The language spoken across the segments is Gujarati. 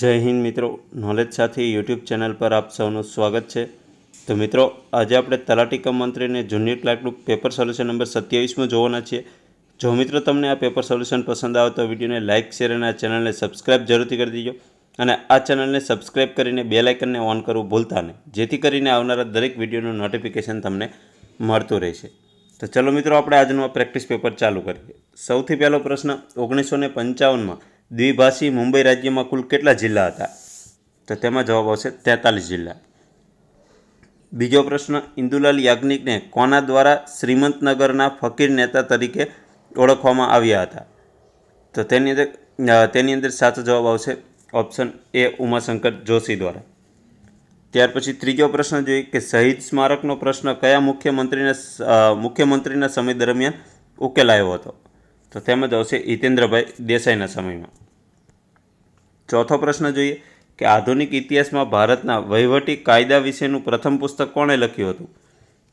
જય હિન્દ મિત્રો નોલેજ સાથે યુટ્યુબ ચેનલ પર આપ સૌનું સ્વાગત છે તો મિત્રો આજે આપણે તલાટીકમ મંત્રીને જુનિયર ક્લાર્કનું પેપર સોલ્યુશન નંબર સત્યાવીસમાં જોવાના છીએ જો મિત્રો તમને આ પેપર સોલ્યુશન પસંદ આવે તો વિડીયોને લાઇક શેર અને આ ચેનલને સબસ્ક્રાઇબ જરૂરથી કરી દેજો અને આ ચેનલને સબસ્ક્રાઇબ કરીને બે લાઇકનને ઓન કરવું ભૂલતા નહીં જેથી કરીને આવનારા દરેક વિડીયોનું નોટિફિકેશન તમને મળતું રહેશે તો ચલો મિત્રો આપણે આજનું આ પ્રેક્ટિસ પેપર ચાલુ કરીએ સૌથી પહેલો પ્રશ્ન ઓગણીસો પંચાવનમાં દ્વિભાષી મુંબઈ રાજ્યમાં કુલ કેટલા જિલ્લા હતા તો તેમાં જવાબ આવશે તેતાલીસ જિલ્લા બીજો પ્રશ્ન ઇન્દુલાલ યાજ્ઞિકને કોના દ્વારા શ્રીમંતનગરના ફકીર નેતા તરીકે ઓળખવામાં આવ્યા હતા તો તેની અંદર તેની અંદર સાચો જવાબ આવશે ઓપ્શન એ ઉમાશંકર જોશી દ્વારા ત્યાર પછી ત્રીજો પ્રશ્ન જોઈએ કે શહીદ સ્મારકનો પ્રશ્ન કયા મુખ્યમંત્રીના મુખ્યમંત્રીના સમય દરમિયાન ઉકેલાયો હતો તો તેમાં તેમજ આવશે હિતેન્દ્રભાઈ દેસાઈના સમયમાં ચોથો પ્રશ્ન જોઈએ કે આધુનિક ઇતિહાસમાં ભારતના વહીવટી કાયદા વિશેનું પ્રથમ પુસ્તક કોણે લખ્યું હતું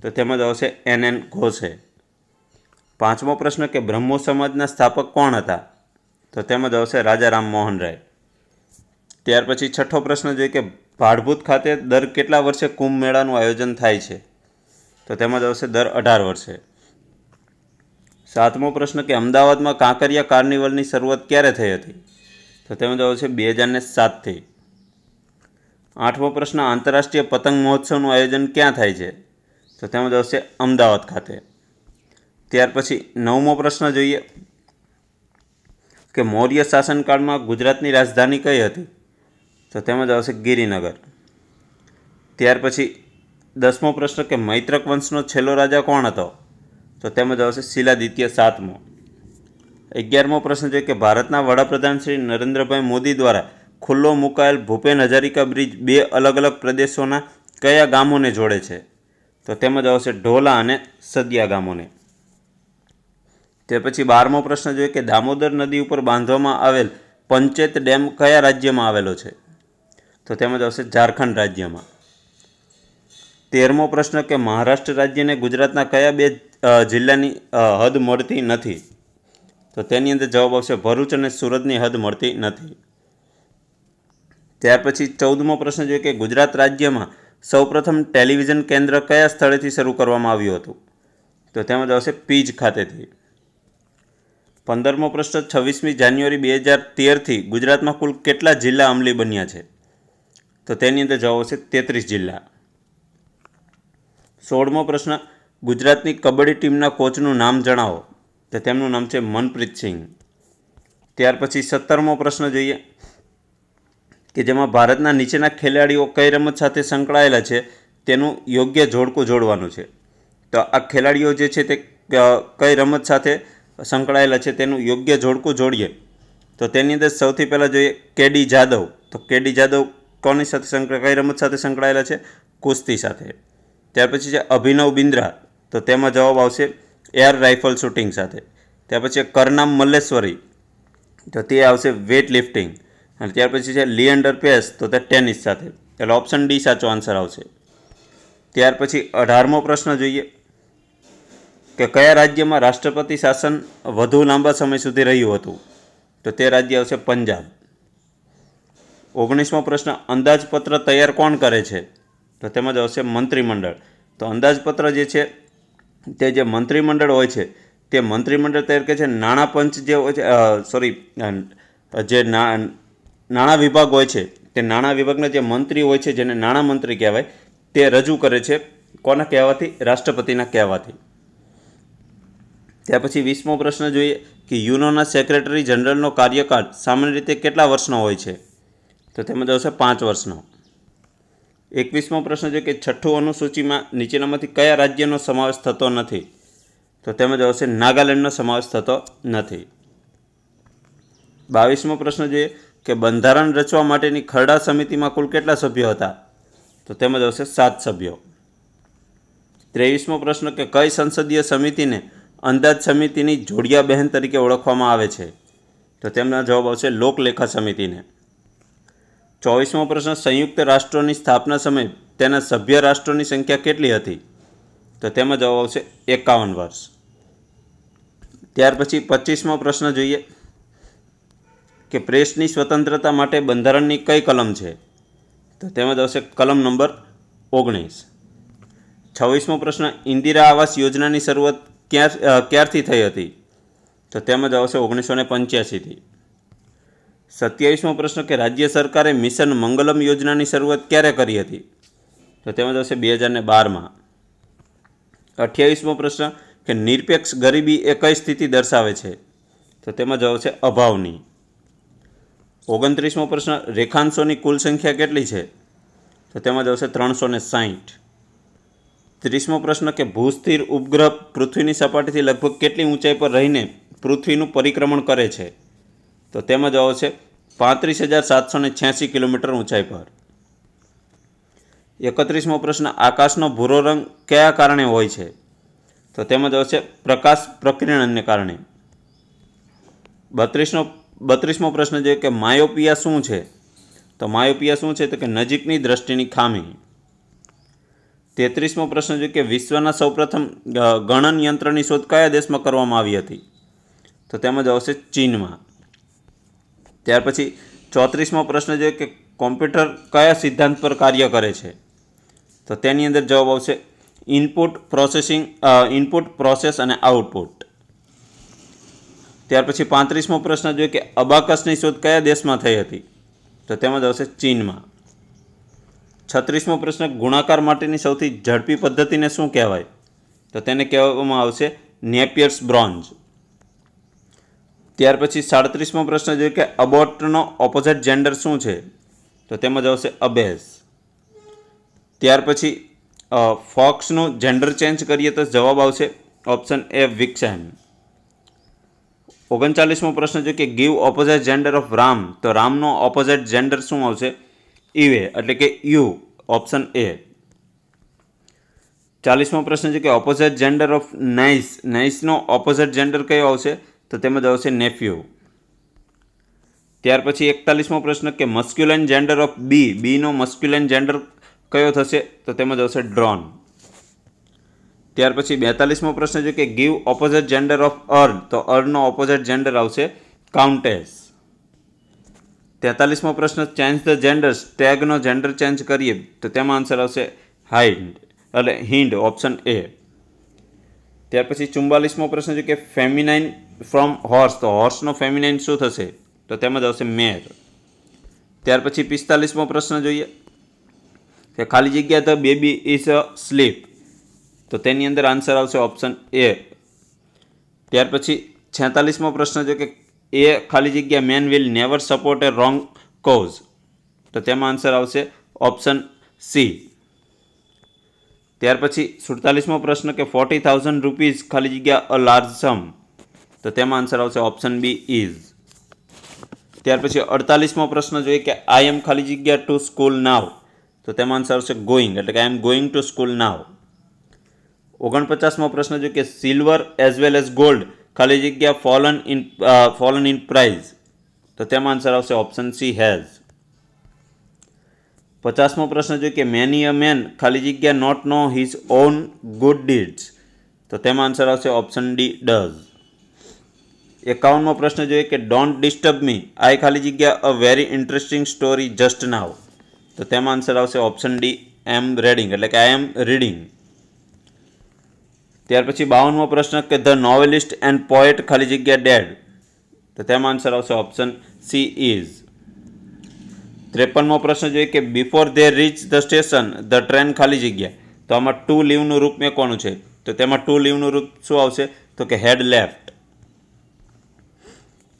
તો તેમાં જવાબ છે એન એન ઘોષે પાંચમો પ્રશ્ન કે બ્રહ્મો સમાજના સ્થાપક કોણ હતા તો તેમાં જવાબ છે રાજા રામમોહન રાય ત્યાર પછી છઠ્ઠો પ્રશ્ન જોઈએ કે ભાડભૂત ખાતે દર કેટલા વર્ષે કુંભ મેળાનું આયોજન થાય છે તો તેમાં જવાબ છે દર અઢાર વર્ષે સાતમો પ્રશ્ન કે અમદાવાદમાં કાંકરિયા કાર્નિવલની શરૂઆત ક્યારે થઈ હતી તો તેમાં જવાબ છે બે હજારને સાતથી આઠમો પ્રશ્ન આંતરરાષ્ટ્રીય પતંગ મહોત્સવનું આયોજન ક્યાં થાય છે તો તેમાં જવાબ છે અમદાવાદ ખાતે ત્યાર પછી નવમો પ્રશ્ન જોઈએ કે મૌર્ય શાસનકાળમાં ગુજરાતની રાજધાની કઈ હતી તો તેમાં જવાબ છે ગિરિનગર ત્યાર પછી દસમો પ્રશ્ન કે મૈત્રક વંશનો છેલ્લો રાજા કોણ હતો તો તેમાં જવાબ છે શિલાદિત્ય સાતમો અગિયારમો પ્રશ્ન છે કે ભારતના વડાપ્રધાન શ્રી નરેન્દ્રભાઈ મોદી દ્વારા ખુલ્લો મુકાયેલ ભૂપેન હજારિકા બ્રિજ બે અલગ અલગ પ્રદેશોના કયા ગામોને જોડે છે તો તેમજ આવશે ઢોલા અને સદિયા ગામોને તે પછી બારમો પ્રશ્ન જોઈએ કે દામોદર નદી ઉપર બાંધવામાં આવેલ પંચેત ડેમ કયા રાજ્યમાં આવેલો છે તો તેમજ આવશે ઝારખંડ રાજ્યમાં તેરમો પ્રશ્ન કે મહારાષ્ટ્ર રાજ્યને ગુજરાતના કયા બે જિલ્લાની હદ મળતી નથી તો તેની અંદર જવાબ આવશે ભરૂચ અને સુરતની હદ મળતી નથી ત્યાર પછી ચૌદમો પ્રશ્ન જોઈએ કે ગુજરાત રાજ્યમાં સૌપ્રથમ ટેલિવિઝન કેન્દ્ર કયા સ્થળેથી શરૂ કરવામાં આવ્યું હતું તો તેમાં આવશે પીજ ખાતેથી પંદરમો પ્રશ્ન છવ્વીસમી જાન્યુઆરી બે હજાર તેરથી ગુજરાતમાં કુલ કેટલા જિલ્લા અમલી બન્યા છે તો તેની અંદર જવાબ આવશે તેત્રીસ જિલ્લા સોળમો પ્રશ્ન ગુજરાતની કબડ્ડી ટીમના કોચનું નામ જણાવો તો તેમનું નામ છે મનપ્રીત સિંહ ત્યાર પછી સત્તરમો પ્રશ્ન જોઈએ કે જેમાં ભારતના નીચેના ખેલાડીઓ કઈ રમત સાથે સંકળાયેલા છે તેનું યોગ્ય જોડકું જોડવાનું છે તો આ ખેલાડીઓ જે છે તે કઈ રમત સાથે સંકળાયેલા છે તેનું યોગ્ય જોડકું જોડીએ તો તેની અંદર સૌથી પહેલાં જોઈએ કેડી જાદવ તો કેડી જાદવ કોની સાથે કઈ રમત સાથે સંકળાયેલા છે કુસ્તી સાથે ત્યાર પછી છે અભિનવ બિન્દ્રા તો તેમાં જવાબ આવશે એર રાઇફલ શૂટિંગ સાથે ત્યાર પછી કરનામ મલ્લેશ્વરી તો તે આવશે વેટ લિફ્ટિંગ અને ત્યાર પછી છે લિયન્ડર પેસ તો તે ટેનિસ સાથે એટલે ઓપ્શન ડી સાચો આન્સર આવશે ત્યાર પછી અઢારમો પ્રશ્ન જોઈએ કે કયા રાજ્યમાં રાષ્ટ્રપતિ શાસન વધુ લાંબા સમય સુધી રહ્યું હતું તો તે રાજ્ય આવશે પંજાબ ઓગણીસમો પ્રશ્ન અંદાજપત્ર તૈયાર કોણ કરે છે તો તેમાં જ આવશે મંત્રીમંડળ તો અંદાજપત્ર જે છે તે જે મંત્રીમંડળ હોય છે તે મંત્રીમંડળ તૈયાર કરે છે નાણાં પંચ જે હોય છે સોરી જે નાણાં વિભાગ હોય છે તે નાણાં વિભાગના જે મંત્રી હોય છે જેને નાણાં મંત્રી કહેવાય તે રજૂ કરે છે કોના કહેવાથી રાષ્ટ્રપતિના કહેવાથી ત્યાર પછી વીસમો પ્રશ્ન જોઈએ કે યુનોના સેક્રેટરી જનરલનો કાર્યકાળ સામાન્ય રીતે કેટલા વર્ષનો હોય છે તો તેમાં આવશે પાંચ વર્ષનો એકવીસમો પ્રશ્ન છે કે છઠ્ઠું અનુસૂચિમાં નીચેનામાંથી કયા રાજ્યનો સમાવેશ થતો નથી તો તેમજ આવશે નાગાલેન્ડનો સમાવેશ થતો નથી બાવીસમો પ્રશ્ન છે કે બંધારણ રચવા માટેની ખરડા સમિતિમાં કુલ કેટલા સભ્યો હતા તો તેમજ આવશે સાત સભ્યો ત્રેવીસમો પ્રશ્ન કે કઈ સંસદીય સમિતિને અંદાજ સમિતિની જોડિયા બહેન તરીકે ઓળખવામાં આવે છે તો તેમના જવાબ આવશે લોકલેખા સમિતિને ચોવીસમો પ્રશ્ન સંયુક્ત રાષ્ટ્રોની સ્થાપના સમયે તેના સભ્ય રાષ્ટ્રોની સંખ્યા કેટલી હતી તો તેમાં જવાબ આવશે એકાવન વર્ષ ત્યાર પછી પચીસમો પ્રશ્ન જોઈએ કે પ્રેસની સ્વતંત્રતા માટે બંધારણની કઈ કલમ છે તો તેમાં જ આવશે કલમ નંબર ઓગણીસ છવ્વીસમો પ્રશ્ન ઇન્દિરા આવાસ યોજનાની શરૂઆત ક્યાં ક્યારથી થઈ હતી તો તેમાં જ આવશે ઓગણીસો ને પંચ્યાસીથી સત્યાવીસમો પ્રશ્ન કે રાજ્ય સરકારે મિશન મંગલમ યોજનાની શરૂઆત ક્યારે કરી હતી તો તેમાં આવશે બે હજારને બારમાં અઠ્યાવીસમો પ્રશ્ન કે નિરપેક્ષ ગરીબી એ કઈ સ્થિતિ દર્શાવે છે તો તેમાં જવાબ છે અભાવની ઓગણત્રીસમો પ્રશ્ન રેખાંશોની કુલ સંખ્યા કેટલી છે તો તેમાં જવાબ ત્રણસો ને સાહીઠ ત્રીસમો પ્રશ્ન કે ભૂસ્થિર ઉપગ્રહ પૃથ્વીની સપાટીથી લગભગ કેટલી ઊંચાઈ પર રહીને પૃથ્વીનું પરિક્રમણ કરે છે તો તેમાં જવાબ છે પાંત્રીસ હજાર સાતસો ને છ્યાસી કિલોમીટર ઊંચાઈ પર એકત્રીસમો પ્રશ્ન આકાશનો ભૂરો રંગ કયા કારણે હોય છે તો તેમાં જવાબ છે પ્રકાશ પ્રકિરણને કારણે બત્રીસનો બત્રીસમો પ્રશ્ન છે કે માયોપિયા શું છે તો માયોપિયા શું છે તો કે નજીકની દ્રષ્ટિની ખામી તેત્રીસમો પ્રશ્ન છે કે વિશ્વના સૌપ્રથમ ગણન યંત્રની શોધ કયા દેશમાં કરવામાં આવી હતી તો તેમાં જવાબ છે ચીનમાં ત્યાર પછી ચોત્રીસમો પ્રશ્ન છે કે કોમ્પ્યુટર કયા સિદ્ધાંત પર કાર્ય કરે છે તો તેની અંદર જવાબ આવશે ઇનપુટ પ્રોસેસિંગ ઇનપુટ પ્રોસેસ અને આઉટપુટ ત્યાર પછી પાંત્રીસમો પ્રશ્ન જોઈએ કે અબાકસની શોધ કયા દેશમાં થઈ હતી તો તેમાં જ આવશે ચીનમાં છત્રીસમો પ્રશ્ન ગુણાકાર માટેની સૌથી ઝડપી પદ્ધતિને શું કહેવાય તો તેને કહેવામાં આવશે નેપિયર્સ બ્રોન્ઝ ત્યાર પછી સાડત્રીસમો પ્રશ્ન જોઈએ કે અબોટનો ઓપોઝિટ જેન્ડર શું છે તો તેમાં જ આવશે અબેઝ ત્યાર પછી ફોક્સનું જેન્ડર ચેન્જ કરીએ તો જવાબ આવશે ઓપ્શન એ વિક્સેન ઓગણચાલીસમો પ્રશ્ન છે કે give opposite gender of Ram તો રામનો ઓપોઝિટ જેન્ડર શું આવશે ઈવે એટલે કે યુ ઓપ્શન એ ચાલીસમો પ્રશ્ન છે કે ઓપોઝિટ જેન્ડર ઓફ નાઇસ નાઇસનો ઓપોઝિટ જેન્ડર કયો આવશે તો તેમાં જવાબ આવશે નેફ્યુ ત્યાર પછી એકતાલીસમો પ્રશ્ન કે મસ્ક્યુલાઇન જેન્ડર ઓફ બી બીનો મસ્ક્યુલાઇન જેન્ડર કયો થશે તો તેમાં જવાબ આવશે ડ્રોન ત્યાર પછી બેતાલીસમો પ્રશ્ન છે કે give opposite gender of earl તો અર્નનો ઓપોઝિટ જેન્ડર આવશે કાઉન્ટેસ તેતાલીસમો પ્રશ્ન ચેન્જ ધ જેન્ડર ટેગનો જેન્ડર ચેન્જ કરીએ તો તેમાં આન્સર આવશે હાઇન્ડ એટલે હિન્ડ ઓપ્શન એ ત્યાર પછી ચુમ્બાલીસમો પ્રશ્ન છે કે ફેમિનાઇન ફ્રોમ હોર્સ તો હોર્સનો ફેમિનાઇન શું થશે તો તેમાં જ આવશે મેર ત્યાર પછી પિસ્તાલીસમો પ્રશ્ન જોઈએ કે ખાલી જગ્યા the baby is asleep તો તેની અંદર આન્સર આવશે ઓપ્શન એ ત્યાર પછી છેતાલીસમો પ્રશ્ન છે કે એ ખાલી જગ્યા man will never support a wrong cause તો તેમાં આન્સર આવશે ઓપ્શન સી ત્યાર પછી 47મો પ્રશ્ન કે ₹40000 ખાલી જગ્યા અ લાર્જ સમ તો તેમ આન્સર આવશે ઓપ્શન બી ઇઝ ત્યાર પછી 48મો પ્રશ્ન જોઈએ કે આ એમ ખાલી જગ્યા ટુ સ્કૂલ નાઉ તો તેમ આન્સર આવશે ગોઈંગ એટલે કે આ am going to school now 49મો પ્રશ્ન જો કે silver as well as gold ખાલી જગ્યા fallen in fallen in price તો તેમ આન્સર આવશે ઓપ્શન સી હેઝ 50મો પ્રશ્ન જો કે મેની મેન ખાલી જગ્યા not know his own good deeds તો તેમાન આન્સર આવશે ઓપ્શન D does 51મો પ્રશ્ન જો કે ડોન્ટ ડિસ્ટર્બ મી આઈ ખાલી જગ્યા a very interesting story just now તો તેમાન આન્સર આવશે ઓપ્શન D am reading એટલે કે i am reading ત્યાર પછી 52મો પ્રશ્ન કે ધ નોવેલિસ્ટ એન્ડ પોએટ ખાલી જગ્યા ડેડ તો તેમાન આન્સર આવશે ઓપ્શન C is ત્રેપનમો પ્રશ્ન જોઈએ કે before they reach the station the train ખાલી જગ્યા તો આમાં ટુ લીવનું રૂપ મેં કોનું છે તો તેમાં ટુ લીવનું રૂપ શું આવશે તો કે હેડ લેફ્ટ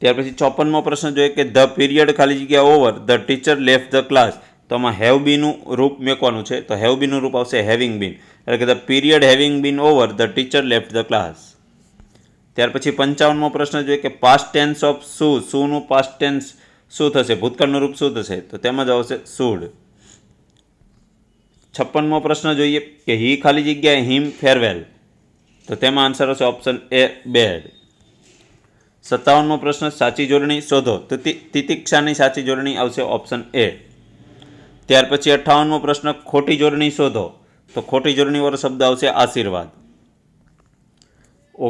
ત્યાર પછી ચોપનમો પ્રશ્ન જોઈએ કે ધ પીરિયડ ખાલી જગ્યા over the teacher left the class તો આમાં હેવ બીનું રૂપ મેકવાનું છે તો હેવ બીનું રૂપ આવશે હેવિંગ બીન એટલે કે the period having been over the teacher left the class ત્યાર પછી પંચાવનમો પ્રશ્ન જોઈએ કે પાસ્ટ ટેન્સ ઓફ શું શુંનું પાસ્ટ ટેન્સ શું થશે ભૂતકાળનું રૂપ શું થશે તો તેમાં જ આવશે સૂડ છપ્પનમો પ્રશ્ન જોઈએ કે હી ખાલી જગ્યાએ હિમ ફેરવેલ તો તેમાં આન્સર આવશે ઓપ્શન એ બેડ સત્તાવનમો પ્રશ્ન સાચી જોડણી શોધો તો તિતિક્ષાની સાચી જોડણી આવશે ઓપ્શન એ ત્યાર પછી અઠ્ઠાવનમો પ્રશ્ન ખોટી જોડણી શોધો તો ખોટી જોડણીવાળો શબ્દ આવશે આશીર્વાદ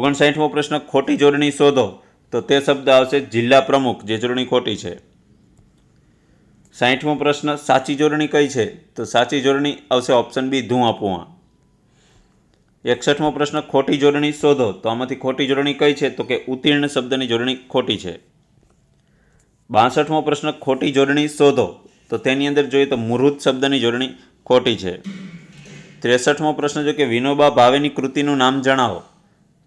ઓગણસાઠમો પ્રશ્ન ખોટી જોડણી શોધો તો તે શબ્દ આવશે જિલ્લા પ્રમુખ જે જોડણી ખોટી છે સાહીઠમો પ્રશ્ન સાચી જોડણી કઈ છે તો સાચી જોડણી આવશે ઓપ્શન બી ધુઆપુઆ એકસઠમો પ્રશ્ન ખોટી જોડણી શોધો તો આમાંથી ખોટી જોડણી કઈ છે તો કે ઉત્તીર્ણ શબ્દની જોડણી ખોટી છે બાસઠમો પ્રશ્ન ખોટી જોડણી શોધો તો તેની અંદર જોઈએ તો મુહૂર્ત શબ્દની જોડણી ખોટી છે ત્રેસઠમો પ્રશ્ન જો કે વિનોબા ભાવેની કૃતિનું નામ જણાવો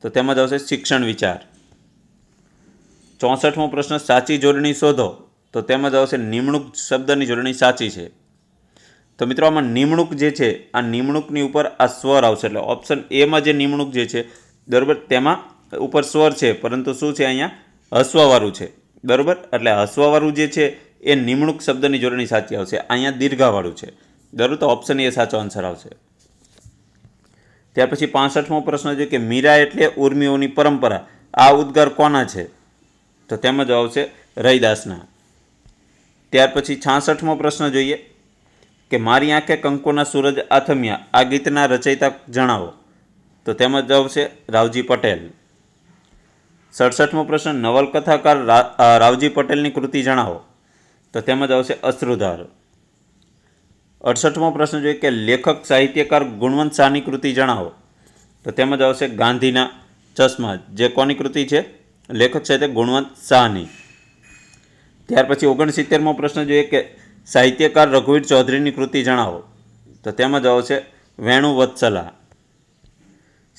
તો તેમાં આવશે શિક્ષણ વિચાર ચોસઠમો પ્રશ્ન સાચી જોડણી શોધો તો તેમાં આવશે નિમણૂક શબ્દની જોડણી સાચી છે તો મિત્રો આમાં નિમણૂક જે છે આ નિમણૂકની ઉપર આ સ્વર આવશે એટલે ઓપ્શન એમાં જે નિમણૂક જે છે બરાબર તેમાં ઉપર સ્વર છે પરંતુ શું છે અહીંયા હસવાવાળું છે બરાબર એટલે હસવાવાળું જે છે એ નિમણૂક શબ્દની જોડણી સાચી આવશે અહીંયા દીર્ઘાવાળું છે બરાબર તો ઓપ્શન એ સાચો આન્સર આવશે ત્યાર પછી પાસઠમો પ્રશ્ન છે કે મીરા એટલે ઉર્મીઓની પરંપરા આ ઉદ્ગાર કોના છે તો તેમાં જવાબ છે રૈદાસના ત્યાર પછી છાસઠમો પ્રશ્ન જોઈએ કે મારી આંખે કંકોના સૂરજ આથમ્યા આ ગીતના રચયિતા જણાવો તો તેમાં જવાબ છે રાવજી પટેલ સડસઠમો પ્રશ્ન નવલકથાકાર રાવજી પટેલની કૃતિ જણાવો તો તેમાં આવશે અશ્રુધાર અડસઠમો પ્રશ્ન જોઈએ કે લેખક સાહિત્યકાર ગુણવંત શાહની કૃતિ જણાવો તો તેમાં આવશે ગાંધીના ચશ્મા જે કોની કૃતિ છે લેખક સાહિત્ય ગુણવંત શાહની ત્યાર પછી ઓગણસિત્તેરમો પ્રશ્ન જોઈએ કે સાહિત્યકાર રઘુવીર ચૌધરીની કૃતિ જણાવો તો તેમાં જવાબ છે વેણુ વત્સલા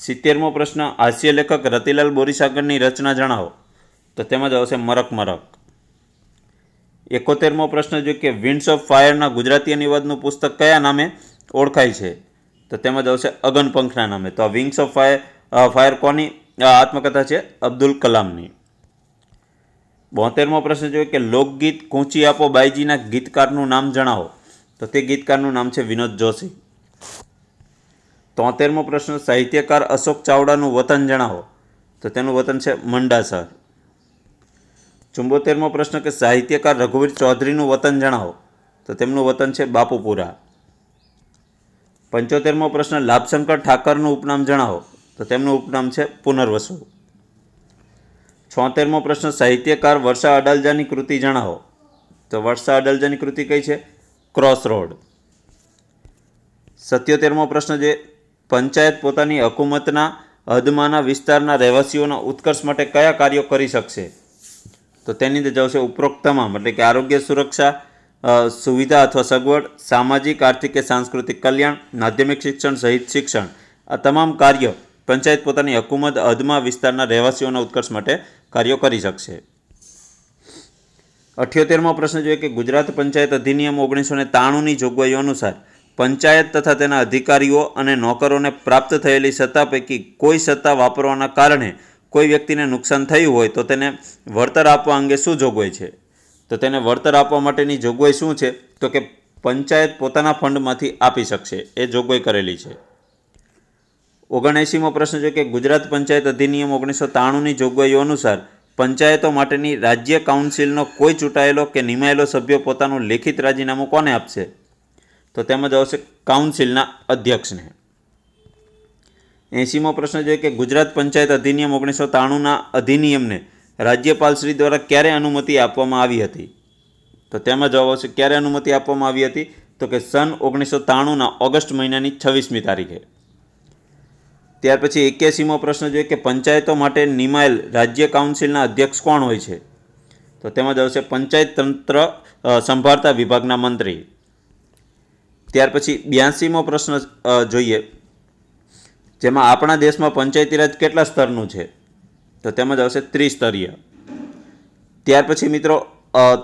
સિત્તેરમો પ્રશ્ન હાસ્ય લેખક રતિલાલ બોરીસાગરની રચના જણાવો તો તેમાં જવાબ છે મરક મરક એકોતેરમો પ્રશ્ન જોઈએ કે વિન્ડ્સ ઓફ ફાયરના ગુજરાતી અનિવાદનું પુસ્તક કયા નામે ઓળખાય છે તો તેમાં જવાબ છે અગનપંખના નામે તો આ વિંગ્સ ઓફ ફાયર ફાયર કોની આત્મકથા છે અબ્દુલ કલામની બોતેરમો પ્રશ્ન જોઈએ કે લોકગીત કૂંચી આપો બાઈજીના ગીતકારનું નામ જણાવો તો તે ગીતકારનું નામ છે વિનોદ જોશી તોતેરમો પ્રશ્ન સાહિત્યકાર અશોક ચાવડાનું વતન જણાવો તો તેનું વતન છે મંડાસર ચુંબોતેરમો પ્રશ્ન કે સાહિત્યકાર રઘુવીર ચૌધરીનું વતન જણાવો તો તેમનું વતન છે બાપુપુરા પંચોતેરમો પ્રશ્ન લાભશંકર ઠાકરનું ઉપનામ જણાવો તો તેમનું ઉપનામ છે પુનર્વસુ છોતેરમો પ્રશ્ન સાહિત્યકાર વર્ષા અડાલજાની કૃતિ જણાવો તો વર્ષા અડાલજાની કૃતિ કઈ છે ક્રોસ રોડ સત્યોતેરમો પ્રશ્ન જે પંચાયત પોતાની હકુમતના હદમાંના વિસ્તારના રહેવાસીઓના ઉત્કર્ષ માટે કયા કાર્યો કરી શકશે તો તેની અંદર જવાબ છે ઉપરોક્ત તમામ એટલે કે આરોગ્ય સુરક્ષા સુવિધા અથવા સગવડ સામાજિક આર્થિક કે સાંસ્કૃતિક કલ્યાણ માધ્યમિક શિક્ષણ સહિત શિક્ષણ આ તમામ કાર્યો પંચાયત પોતાની હકુમત અધમા વિસ્તારના રહેવાસીઓના ઉત્કર્ષ માટે કાર્યો કરી શકશે અઠ્યોતેરમો પ્રશ્ન જોઈએ કે ગુજરાત પંચાયત અધિનિયમ ઓગણીસો ને ત્રાણુંની જોગવાઈઓ અનુસાર પંચાયત તથા તેના અધિકારીઓ અને નોકરોને પ્રાપ્ત થયેલી સત્તા પૈકી કોઈ સત્તા વાપરવાના કારણે કોઈ વ્યક્તિને નુકસાન થયું હોય તો તેને વળતર આપવા અંગે શું જોગવાઈ છે તો તેને વળતર આપવા માટેની જોગવાઈ શું છે તો કે પંચાયત પોતાના ફંડમાંથી આપી શકશે એ જોગવાઈ કરેલી છે ઓગણએંશીમો પ્રશ્ન છે કે ગુજરાત પંચાયત અધિનિયમ ઓગણીસો ત્રાણુંની જોગવાઈઓ અનુસાર પંચાયતો માટેની રાજ્ય કાઉન્સિલનો કોઈ ચૂંટાયેલો કે નિમાયેલો સભ્ય પોતાનું લેખિત રાજીનામું કોને આપશે તો તેમજ આવશે કાઉન્સિલના અધ્યક્ષને એંશીમો પ્રશ્ન છે કે ગુજરાત પંચાયત અધિનિયમ ઓગણીસો ત્રાણુંના અધિનિયમને રાજ્યપાલશ્રી દ્વારા ક્યારે અનુમતિ આપવામાં આવી હતી તો તેમાં જવાબ આવશે ક્યારે અનુમતિ આપવામાં આવી હતી તો કે સન ઓગણીસો ત્રાણુંના ઓગસ્ટ મહિનાની છવ્વીસમી તારીખે ત્યાર પછી એક્યાસીમો પ્રશ્ન જોઈએ કે પંચાયતો માટે નિમાયેલ રાજ્ય કાઉન્સિલના અધ્યક્ષ કોણ હોય છે તો તેમાં આવશે પંચાયત તંત્ર સંભાળતા વિભાગના મંત્રી ત્યાર પછી બ્યાસીમો પ્રશ્ન જોઈએ જેમાં આપણા દેશમાં પંચાયતીરાજ કેટલા સ્તરનું છે તો તેમાં આવશે ત્રિસ્તરીય ત્યાર પછી મિત્રો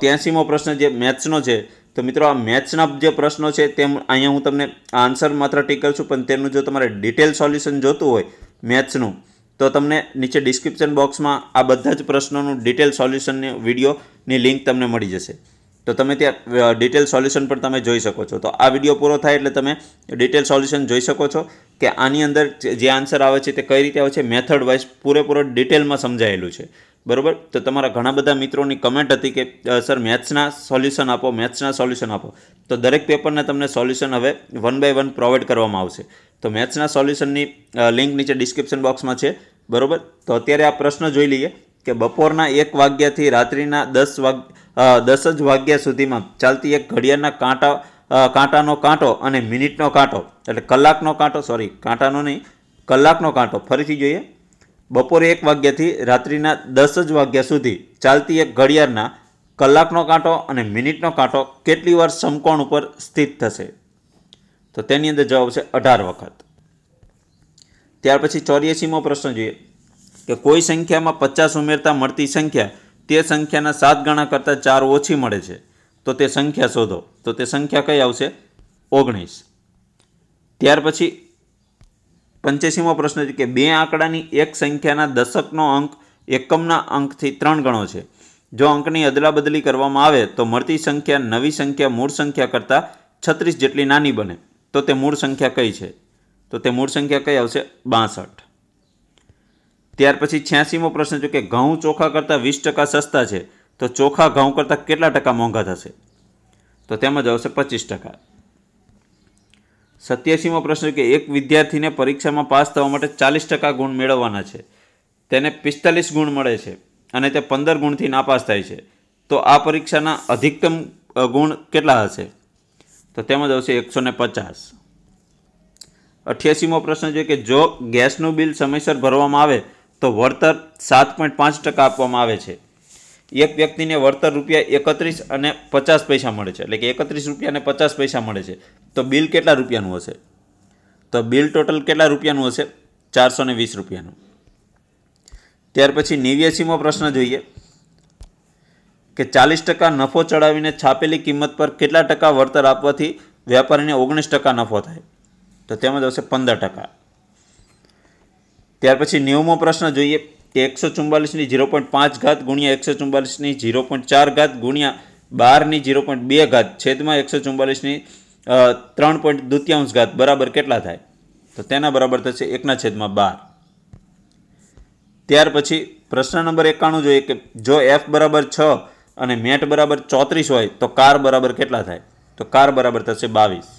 ત્યાંસીમો પ્રશ્ન જે મેથ્સનો છે તો મિત્રો આ મેથ્સના જે પ્રશ્નો છે તેમ અહીંયા હું તમને આન્સર માત્ર ટીક કરું છું પણ તેનું જો તમારે ડિટેલ સોલ્યુશન જોતું હોય મેથ્સનું તો તમને નીચે ડિસ્ક્રિપ્શન બોક્સમાં આ બધા જ પ્રશ્નોનું ડિટેલ સોલ્યુશનની વિડીયોની લિંક તમને મળી જશે તો તમે ત્યાં ડિટેલ સોલ્યુશન પણ તમે જોઈ શકો છો તો આ વિડીયો પૂરો થાય એટલે તમે ડિટેલ સોલ્યુશન જોઈ શકો છો કે આની અંદર જે આન્સર આવે છે તે કઈ રીતે આવે છે મેથડ વાઇઝ પૂરેપૂરો ડિટેલમાં સમજાયેલું છે બરાબર તો તમારા ઘણા બધા મિત્રોની કમેન્ટ હતી કે સર મેથ્સના સોલ્યુશન આપો મેથ્સના સોલ્યુશન આપો તો દરેક પેપરને તમને સોલ્યુશન હવે વન બાય વન પ્રોવાઈડ કરવામાં આવશે તો મેથ્સના સોલ્યુશનની લિંક નીચે ડિસ્ક્રિપ્શન બોક્સમાં છે બરાબર તો અત્યારે આ પ્રશ્ન જોઈ લઈએ કે બપોરના એક વાગ્યાથી રાત્રિના દસ વાગ દસ જ વાગ્યા સુધીમાં ચાલતી એક ઘડિયાળના કાંટા કાંટાનો કાંટો અને મિનિટનો કાંટો એટલે કલાકનો કાંટો સોરી કાંટાનો નહીં કલાકનો કાંટો ફરીથી જોઈએ બપોરે એક વાગ્યાથી રાત્રિના દસ જ વાગ્યા સુધી ચાલતી એક ઘડિયાળના કલાકનો કાંટો અને મિનિટનો કાંટો કેટલી વાર સમકોણ ઉપર સ્થિત થશે તો તેની અંદર જવાબ છે અઢાર વખત ત્યાર પછી ચોર્યાસીમો પ્રશ્ન જોઈએ કે કોઈ સંખ્યામાં પચાસ ઉમેરતા મળતી સંખ્યા તે સંખ્યાના સાત ગણા કરતાં ચાર ઓછી મળે છે તો તે સંખ્યા શોધો તો તે સંખ્યા કઈ આવશે ઓગણીસ ત્યાર પછી પંચ્યાસીમો પ્રશ્ન છે કે બે આંકડાની એક સંખ્યાના દશકનો અંક એકમના અંકથી ત્રણ ગણો છે જો અંકની અદલાબદલી કરવામાં આવે તો મળતી સંખ્યા નવી સંખ્યા મૂળ સંખ્યા કરતાં છત્રીસ જેટલી નાની બને તો તે મૂળ સંખ્યા કઈ છે તો તે મૂળ સંખ્યા કઈ આવશે બાસઠ ત્યાર પછી છ્યાસીમો પ્રશ્ન છે કે ઘઉં ચોખા કરતાં વીસ ટકા સસ્તા છે તો ચોખા ઘઉં કરતાં કેટલા ટકા મોંઘા થશે તો તેમજ આવશે પચીસ ટકા સત્યાસીમો પ્રશ્ન કે એક વિદ્યાર્થીને પરીક્ષામાં પાસ થવા માટે ચાલીસ ટકા ગુણ મેળવવાના છે તેને પિસ્તાલીસ ગુણ મળે છે અને તે પંદર ગુણથી નાપાસ થાય છે તો આ પરીક્ષાના અધિકતમ ગુણ કેટલા હશે તો તેમાં જ આવશે એકસો ને પચાસ અઠ્યાસીમો પ્રશ્ન છે કે જો ગેસનું બિલ સમયસર ભરવામાં આવે તો વળતર સાત પોઈન્ટ પાંચ ટકા આપવામાં આવે છે એક વ્યક્તિને વળતર રૂપિયા એકત્રીસ અને પચાસ પૈસા મળે છે એટલે કે એકત્રીસ રૂપિયા અને પચાસ પૈસા મળે છે તો બિલ કેટલા રૂપિયાનું હશે તો બિલ ટોટલ કેટલા રૂપિયાનું હશે ચારસો ને વીસ રૂપિયાનું ત્યાર પછી નેવ્યાસીમો પ્રશ્ન જોઈએ કે ચાલીસ ટકા નફો ચડાવીને છાપેલી કિંમત પર કેટલા ટકા વળતર આપવાથી વેપારીને ઓગણીસ ટકા નફો થાય તો તેમાં આવશે પંદર ટકા ત્યાર પછી નેવમો પ્રશ્ન જોઈએ કે એકસો ચુમ્બાલીસની ઝીરો પોઈન્ટ પાંચ ઘાત ગુણ્યા એકસો ચુમ્બાલીસની ઝીરો પોઈન્ટ ચાર ઘાત ગુણ્યા બારની ઝીરો પોઈન્ટ બે ઘાત છેદમાં એકસો ચુમ્બાલીસની ત્રણ પોઈન્ટ દુત્યાંશ ઘાત બરાબર કેટલા થાય તો તેના બરાબર થશે એકના છેદમાં બાર ત્યાર પછી પ્રશ્ન નંબર એકાણું જોઈએ કે જો એફ બરાબર છ અને મેટ બરાબર ચોત્રીસ હોય તો કાર બરાબર કેટલા થાય તો કાર બરાબર થશે બાવીસ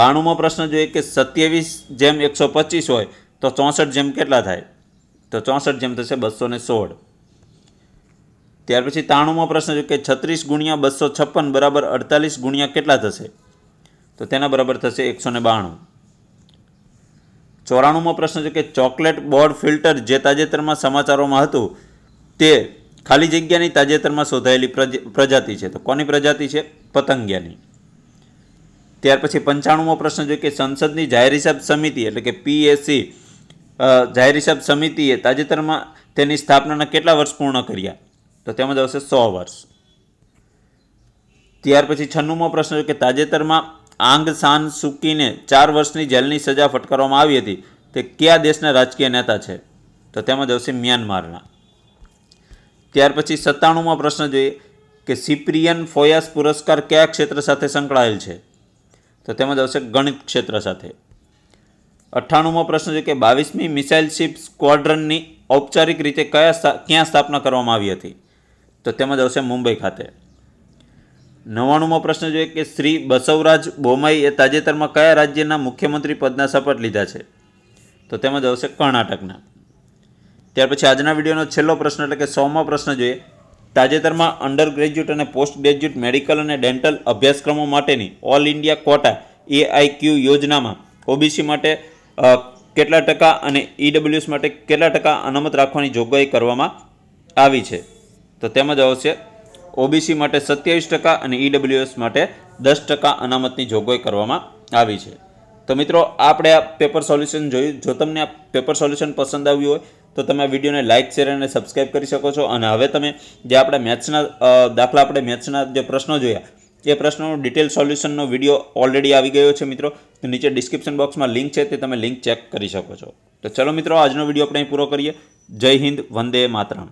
બાણુંમાં પ્રશ્ન જોઈએ કે સત્યાવીસ જેમ એકસો પચીસ હોય તો ચોસઠ જેમ કેટલા થાય તો ચોસઠ જેમ થશે બસો ને સોળ ત્યાર પછી ત્રાણુંમાં પ્રશ્ન છે કે છત્રીસ ગુણ્યા બસો છપ્પન બરાબર અડતાલીસ ગુણ્યા કેટલા થશે તો તેના બરાબર થશે એકસો ને બાણું ચોરાણુંમાં પ્રશ્ન છે કે ચોકલેટ બોર્ડ ફિલ્ટર જે તાજેતરમાં સમાચારોમાં હતું તે ખાલી જગ્યાની તાજેતરમાં શોધાયેલી પ્રજાતિ છે તો કોની પ્રજાતિ છે પતંગિયાની ત્યાર પછી પંચાણુંમો પ્રશ્ન છે કે સંસદની જાહેર હિસાબ સમિતિ એટલે કે પીએસસી જાહેર હિસાબ સમિતિએ તાજેતરમાં તેની સ્થાપનાના કેટલા વર્ષ પૂર્ણ કર્યા તો તેમાં જ આવશે સો વર્ષ ત્યાર પછી છન્નુંમો પ્રશ્ન કે તાજેતરમાં આંગ સાન સુકીને ચાર વર્ષની જેલની સજા ફટકારવામાં આવી હતી તે કયા દેશના રાજકીય નેતા છે તો તેમાં જ આવશે મ્યાનમારના ત્યાર પછી સત્તાણુંમો પ્રશ્ન જોઈએ કે સિપ્રિયન ફોયાસ પુરસ્કાર કયા ક્ષેત્ર સાથે સંકળાયેલ છે તો તેમાં જ આવશે ગણિત ક્ષેત્ર સાથે અઠ્ઠાણુંમો પ્રશ્ન છે કે બાવીસમી મિસાઇલ શિપ સ્ક્વોડ્રનની ઔપચારિક રીતે કયા ક્યાં સ્થાપના કરવામાં આવી હતી તો તેમાં જ આવશે મુંબઈ ખાતે નવ્વાણુંમો પ્રશ્ન જોઈએ કે શ્રી બસવરાજ બોમાઈએ તાજેતરમાં કયા રાજ્યના મુખ્યમંત્રી પદના શપથ લીધા છે તો તેમાં જ આવશે કર્ણાટકના ત્યાર પછી આજના વિડીયોનો છેલ્લો પ્રશ્ન એટલે કે સોમો પ્રશ્ન જોઈએ તાજેતરમાં અંડર ગ્રેજ્યુએટ અને પોસ્ટ ગ્રેજ્યુએટ મેડિકલ અને ડેન્ટલ અભ્યાસક્રમો માટેની ઓલ ઇન્ડિયા કોટા ક્યુ યોજનામાં ઓબીસી માટે કેટલા ટકા અને ઈડબ્લ્યુએસ e માટે કેટલા ટકા અનામત રાખવાની જોગવાઈ કરવામાં આવી છે તો તેમાં જ આવશે ઓબીસી માટે સત્યાવીસ ટકા અને ઈડબ્લ્યુએસ e માટે દસ ટકા અનામતની જોગવાઈ કરવામાં આવી છે તો મિત્રો આપણે આ પેપર સોલ્યુશન જોયું જો તમને આ પેપર સોલ્યુશન પસંદ આવ્યું હોય તો તમે આ વિડીયોને લાઇક શેર અને સબસ્ક્રાઈબ કરી શકો છો અને હવે તમે જે આપણા મેથ્સના દાખલા આપણે મેથ્સના જે પ્રશ્નો જોયા એ પ્રશ્નનો ડિટેલ સોલ્યુશનનો વિડીયો ઓલરેડી આવી ગયો છે મિત્રો તો નીચે ડિસ્ક્રિપ્શન બોક્સમાં લિંક છે તે તમે લિંક ચેક કરી શકો છો તો ચલો મિત્રો આજનો વિડીયો આપણે પૂરો કરીએ જય હિન્દ વંદે માતરમ